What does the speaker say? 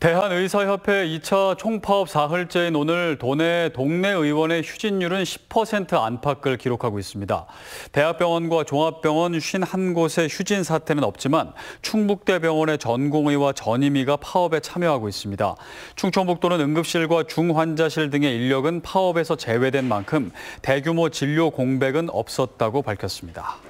대한의사협회 2차 총파업 사흘째인 오늘 도내 동네 의원의 휴진율은 10% 안팎을 기록하고 있습니다. 대학병원과 종합병원 51곳의 휴진 사태는 없지만 충북대병원의 전공의와 전임의가 파업에 참여하고 있습니다. 충청북도는 응급실과 중환자실 등의 인력은 파업에서 제외된 만큼 대규모 진료 공백은 없었다고 밝혔습니다.